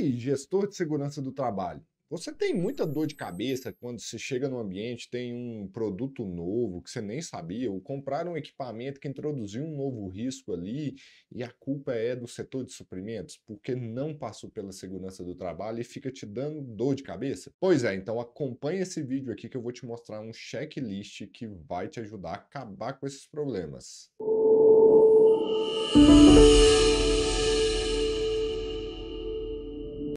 aí, assim, gestor de segurança do trabalho, você tem muita dor de cabeça quando você chega no ambiente, tem um produto novo que você nem sabia, ou comprar um equipamento que introduziu um novo risco ali e a culpa é do setor de suprimentos, porque não passou pela segurança do trabalho e fica te dando dor de cabeça? Pois é, então acompanha esse vídeo aqui que eu vou te mostrar um checklist que vai te ajudar a acabar com esses problemas. Música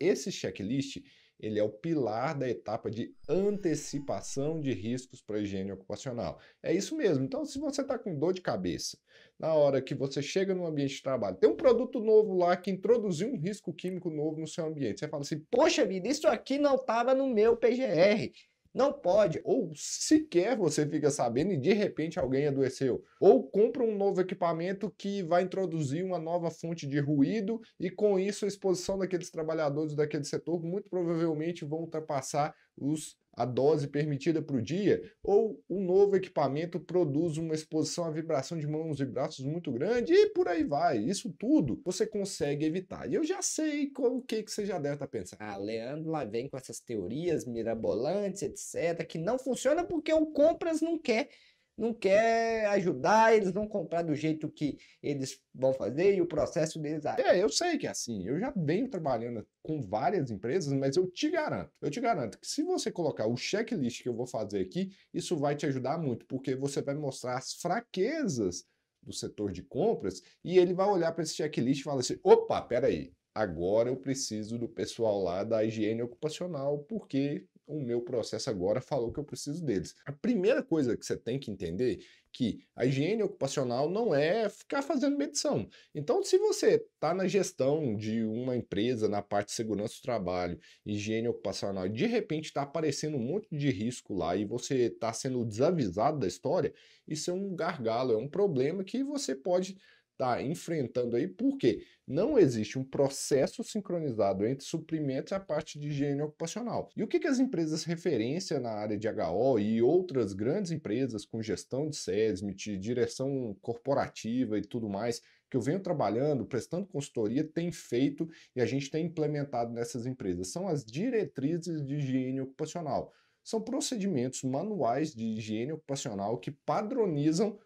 Esse checklist ele é o pilar da etapa de antecipação de riscos para a higiene ocupacional. É isso mesmo. Então, se você está com dor de cabeça, na hora que você chega no ambiente de trabalho, tem um produto novo lá que introduziu um risco químico novo no seu ambiente. Você fala assim: Poxa vida, isso aqui não estava no meu PGR. Não pode, ou sequer você fica sabendo e de repente alguém adoeceu. Ou compra um novo equipamento que vai introduzir uma nova fonte de ruído e com isso a exposição daqueles trabalhadores daquele setor muito provavelmente vão ultrapassar os a dose permitida para o dia, ou um novo equipamento produz uma exposição à vibração de mãos e braços muito grande, e por aí vai. Isso tudo você consegue evitar. E eu já sei qual, o que, que você já deve estar tá pensando. Ah, Leandro lá vem com essas teorias mirabolantes, etc., que não funciona porque o Compras não quer não quer ajudar, eles vão comprar do jeito que eles vão fazer e o processo deles. É, eu sei que é assim. Eu já venho trabalhando com várias empresas, mas eu te garanto, eu te garanto que se você colocar o checklist que eu vou fazer aqui, isso vai te ajudar muito, porque você vai mostrar as fraquezas do setor de compras e ele vai olhar para esse checklist e falar assim: opa, peraí, agora eu preciso do pessoal lá da higiene ocupacional, porque o meu processo agora falou que eu preciso deles. A primeira coisa que você tem que entender é que a higiene ocupacional não é ficar fazendo medição. Então, se você está na gestão de uma empresa, na parte de segurança do trabalho, higiene ocupacional, e de repente está aparecendo um monte de risco lá e você está sendo desavisado da história, isso é um gargalo, é um problema que você pode estar tá enfrentando aí, porque não existe um processo sincronizado entre suprimentos e a parte de higiene ocupacional. E o que, que as empresas referência na área de HO e outras grandes empresas com gestão de SESMIT, direção corporativa e tudo mais, que eu venho trabalhando, prestando consultoria, tem feito e a gente tem implementado nessas empresas, são as diretrizes de higiene ocupacional. São procedimentos manuais de higiene ocupacional que padronizam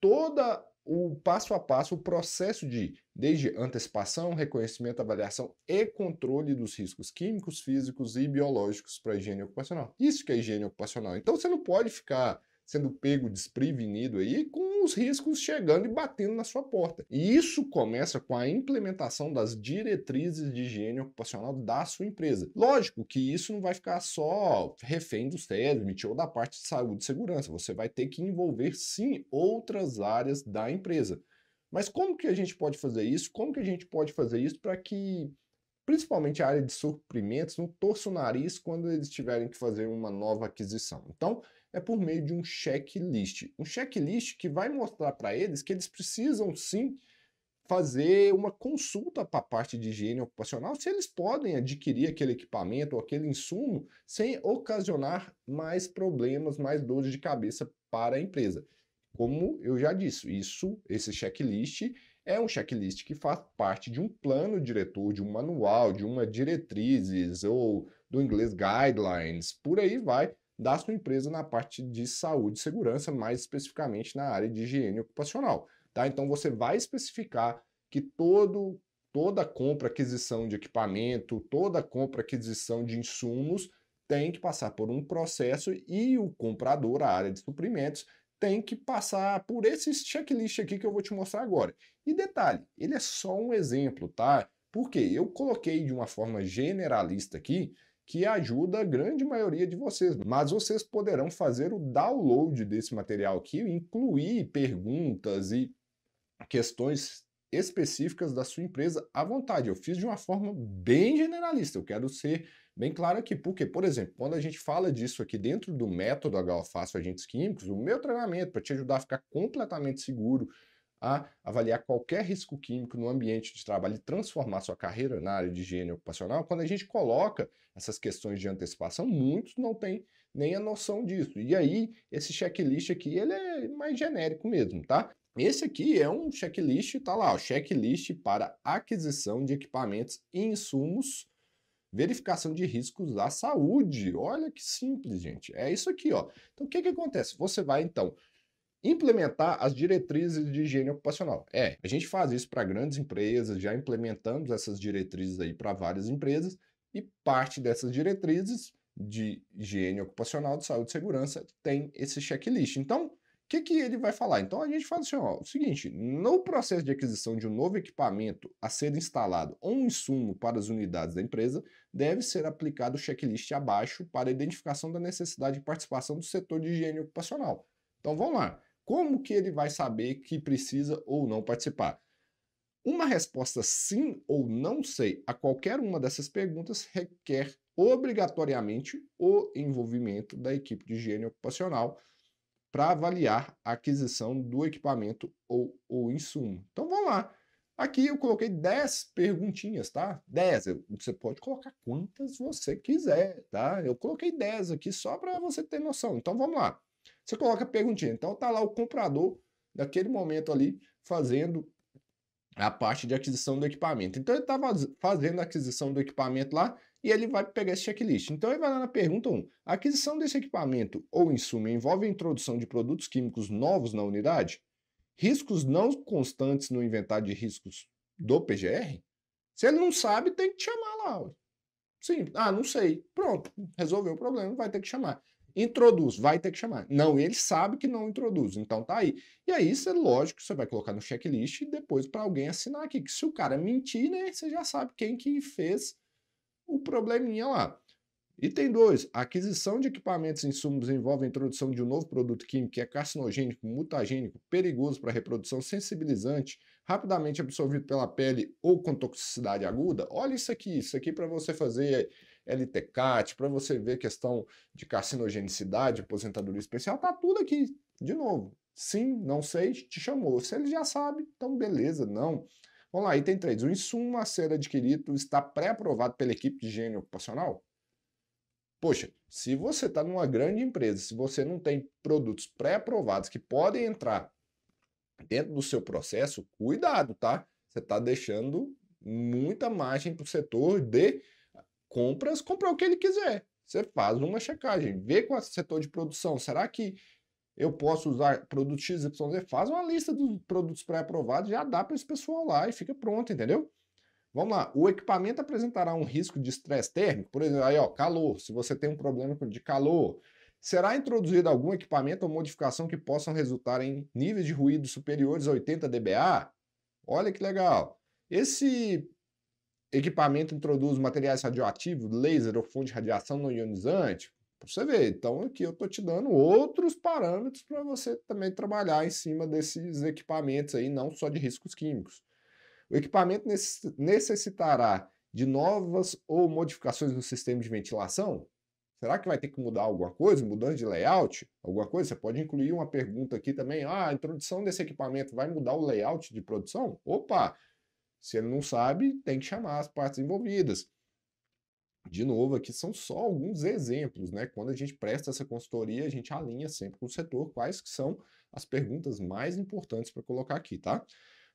toda o passo a passo, o processo de desde antecipação, reconhecimento, avaliação e controle dos riscos químicos, físicos e biológicos para a higiene ocupacional. Isso que é higiene ocupacional. Então você não pode ficar sendo pego desprevenido aí, com os riscos chegando e batendo na sua porta. E isso começa com a implementação das diretrizes de higiene ocupacional da sua empresa. Lógico que isso não vai ficar só refém do SESMIT ou da parte de saúde e segurança, você vai ter que envolver sim outras áreas da empresa. Mas como que a gente pode fazer isso? Como que a gente pode fazer isso para que principalmente a área de suprimentos, não torça o nariz quando eles tiverem que fazer uma nova aquisição. Então, é por meio de um checklist. Um checklist que vai mostrar para eles que eles precisam sim fazer uma consulta para a parte de higiene ocupacional se eles podem adquirir aquele equipamento ou aquele insumo sem ocasionar mais problemas, mais dores de cabeça para a empresa. Como eu já disse, isso, esse checklist é um checklist que faz parte de um plano diretor, de um manual, de uma diretrizes ou do inglês guidelines, por aí vai, da sua empresa na parte de saúde e segurança, mais especificamente na área de higiene ocupacional. Tá? Então você vai especificar que todo, toda compra, aquisição de equipamento, toda compra, aquisição de insumos tem que passar por um processo e o comprador, a área de suprimentos, tem que passar por esse checklist aqui que eu vou te mostrar agora. E detalhe, ele é só um exemplo, tá? Porque eu coloquei de uma forma generalista aqui, que ajuda a grande maioria de vocês. Mas vocês poderão fazer o download desse material aqui, incluir perguntas e questões específicas da sua empresa à vontade. Eu fiz de uma forma bem generalista, eu quero ser bem claro aqui, porque, por exemplo, quando a gente fala disso aqui dentro do método HOFAS Fácil Agentes Químicos, o meu treinamento para te ajudar a ficar completamente seguro a avaliar qualquer risco químico no ambiente de trabalho e transformar sua carreira na área de higiene ocupacional, quando a gente coloca essas questões de antecipação, muitos não têm nem a noção disso. E aí, esse checklist aqui, ele é mais genérico mesmo, tá? Esse aqui é um checklist, tá lá, o checklist para aquisição de equipamentos e insumos verificação de riscos à saúde. Olha que simples, gente. É isso aqui, ó. Então, o que, que acontece? Você vai, então, implementar as diretrizes de higiene ocupacional. É, a gente faz isso para grandes empresas, já implementamos essas diretrizes aí para várias empresas e parte dessas diretrizes de higiene ocupacional, de saúde e segurança tem esse checklist. Então, o que, que ele vai falar? Então, a gente fala assim, ó, o seguinte, no processo de aquisição de um novo equipamento a ser instalado ou um insumo para as unidades da empresa, deve ser aplicado o checklist abaixo para a identificação da necessidade de participação do setor de higiene ocupacional. Então, vamos lá como que ele vai saber que precisa ou não participar? Uma resposta sim ou não sei a qualquer uma dessas perguntas requer obrigatoriamente o envolvimento da equipe de higiene ocupacional para avaliar a aquisição do equipamento ou o insumo. Então vamos lá. Aqui eu coloquei 10 perguntinhas, tá? 10. Você pode colocar quantas você quiser, tá? Eu coloquei 10 aqui só para você ter noção. Então vamos lá. Você coloca a perguntinha. Então tá lá o comprador daquele momento ali fazendo a parte de aquisição do equipamento. Então ele está fazendo a aquisição do equipamento lá e ele vai pegar esse checklist. Então ele vai lá na pergunta 1. A aquisição desse equipamento ou insumo envolve a introdução de produtos químicos novos na unidade? Riscos não constantes no inventário de riscos do PGR? Se ele não sabe, tem que chamar lá. Sim, ah, não sei. Pronto, resolveu o problema, vai ter que chamar. Introduz, vai ter que chamar. Não, ele sabe que não introduz, então tá aí. E aí, isso é lógico, você vai colocar no checklist e depois para alguém assinar aqui, que se o cara mentir, né, você já sabe quem que fez o probleminha lá. Item 2. Aquisição de equipamentos e insumos envolve a introdução de um novo produto químico que é carcinogênico, mutagênico, perigoso para reprodução, sensibilizante, rapidamente absorvido pela pele ou com toxicidade aguda. Olha isso aqui. Isso aqui para você fazer LTCAT, para tipo, você ver questão de carcinogenicidade, aposentadoria especial, tá tudo aqui. De novo, sim, não sei, te chamou. Se ele já sabe, então beleza, não. Vamos lá, item 3. O insumo a ser adquirido está pré-aprovado pela equipe de higiene ocupacional? Poxa, se você está numa grande empresa, se você não tem produtos pré-aprovados que podem entrar dentro do seu processo, cuidado, tá? Você está deixando muita margem para o setor de compras, comprar o que ele quiser. Você faz uma checagem, vê com o setor de produção. Será que eu posso usar produto XYZ? Faz uma lista dos produtos pré-aprovados, já dá para esse pessoal lá e fica pronto, entendeu? Vamos lá, o equipamento apresentará um risco de estresse térmico, por exemplo, aí ó, calor, se você tem um problema de calor, será introduzido algum equipamento ou modificação que possam resultar em níveis de ruído superiores a 80 dBA? Olha que legal. Esse equipamento introduz materiais radioativos, laser ou fonte de radiação não ionizante, para você ver. Então aqui eu estou te dando outros parâmetros para você também trabalhar em cima desses equipamentos aí, não só de riscos químicos. O equipamento necessitará de novas ou modificações no sistema de ventilação? Será que vai ter que mudar alguma coisa? Mudança de layout? Alguma coisa? Você pode incluir uma pergunta aqui também. Ah, a introdução desse equipamento vai mudar o layout de produção? Opa! Se ele não sabe, tem que chamar as partes envolvidas. De novo, aqui são só alguns exemplos, né? Quando a gente presta essa consultoria, a gente alinha sempre com o setor quais que são as perguntas mais importantes para colocar aqui, tá?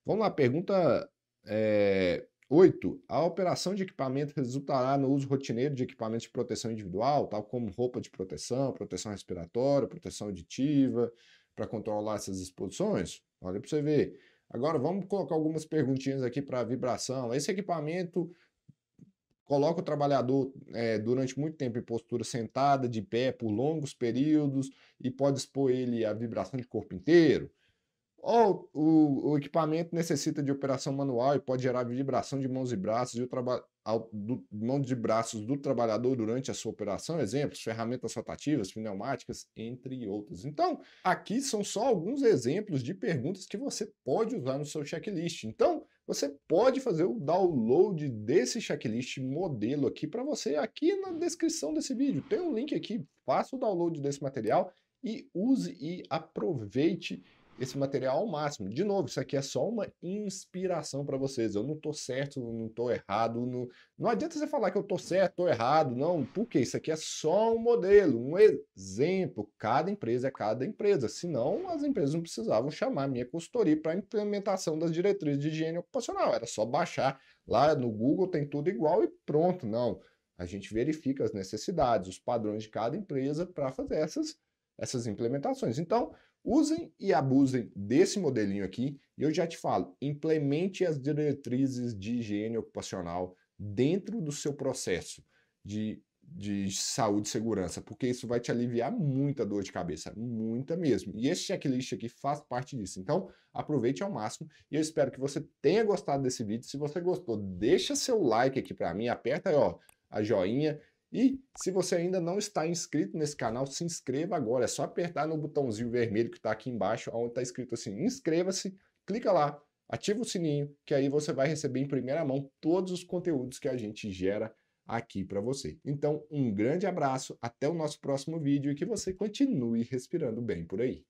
Vamos lá, pergunta é, eh, 8. A operação de equipamento resultará no uso rotineiro de equipamentos de proteção individual, tal como roupa de proteção, proteção respiratória, proteção auditiva, para controlar essas exposições? Olha para você ver. Agora vamos colocar algumas perguntinhas aqui para vibração. Esse equipamento coloca o trabalhador é, durante muito tempo em postura sentada, de pé, por longos períodos e pode expor ele à vibração de corpo inteiro. Ou o, o, equipamento necessita de operação manual e pode gerar vibração de mãos e braços e o trabalho do, mãos braços do trabalhador durante a sua operação, exemplos, ferramentas rotativas, pneumáticas, entre outros. Então, aqui são só alguns exemplos de perguntas que você pode usar no seu checklist. Então, você pode fazer o download desse checklist modelo aqui para você aqui na descrição desse vídeo. Tem um link aqui, faça o download desse material e use e aproveite esse material ao máximo. De novo, isso aqui é só uma inspiração para vocês. Eu não tô certo, não tô errado. Não... não adianta você falar que eu tô certo, tô errado. Não, porque isso aqui é só um modelo, um exemplo. Cada empresa é cada empresa. Senão, as empresas não precisavam chamar minha consultoria para implementação das diretrizes de higiene ocupacional. Era só baixar lá no Google, tem tudo igual e pronto. Não. A gente verifica as necessidades, os padrões de cada empresa para fazer essas, essas implementações. Então, Usem e abusem desse modelinho aqui e eu já te falo, implemente as diretrizes de higiene ocupacional dentro do seu processo de, de saúde e segurança, porque isso vai te aliviar muita dor de cabeça, muita mesmo. E esse checklist aqui faz parte disso. Então, aproveite ao máximo e eu espero que você tenha gostado desse vídeo. Se você gostou, deixa seu like aqui para mim, aperta aí, ó, a joinha e se você ainda não está inscrito nesse canal, se inscreva agora. É só apertar no botãozinho vermelho que está aqui embaixo, onde está escrito assim: inscreva-se, clica lá, ativa o sininho, que aí você vai receber em primeira mão todos os conteúdos que a gente gera aqui para você. Então, um grande abraço, até o nosso próximo vídeo e que você continue respirando bem por aí.